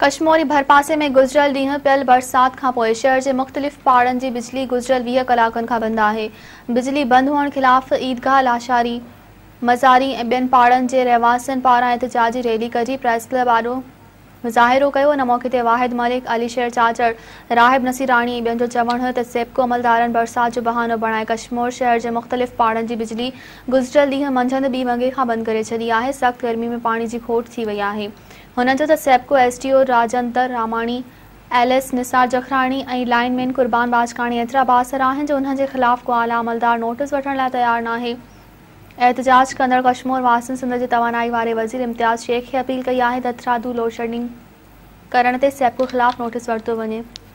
कश्मूरी भरपासे में गुज़िरियल ॾींहुं पियल बरसात का पोइ शहर के मुख़्तलिफ़ पहाड़नि की बिजली गुज़िरियल वीह कलाकन का बंद है बिजली बंद होने खिलाफ़ ईदगाह लाशारी मज़ारी ऐं ॿियनि के रहवासन पारा पारां एतिजाज रैली कजी प्रेस क्लब वारो मुज़ाहिरो कयो हुन मौक़े से वाहिद मलिक अलीशहर चांचड़ राब नसीराणी ॿियनि जो चवणु हो त सेबको मलदारनि बरसात जो बहानो बणाए कश्मूर शहर के मुख़्तलिफ़ पहाड़नि की बिजली गुज़िरियल ॾींहुं मंझंद बी वॻे का बंद कर छी है सख्त गर्मी में पानी की खोट थी वही है हुननि चयो त SEPCO S T O Rajender Ramani L S Nisar Jakhrani ऐं लाइनमैन कुर्बान बाजकाणी एतिरा बासर आहिनि जो हुननि जे ख़िलाफ़ु को आला अमलदार नोटिस वठण लाइ तयारु न आहे एहतजाज कंदड़ कश्मोर वासिम सिंध जे तवानाई वारे वज़ीर इम्तियाज़ शेख खे अपील कई आहे त थ्रादू लोड शेडिंग करण ते सेब्को ख़िलाफ़ु नोटिस वरितो वञे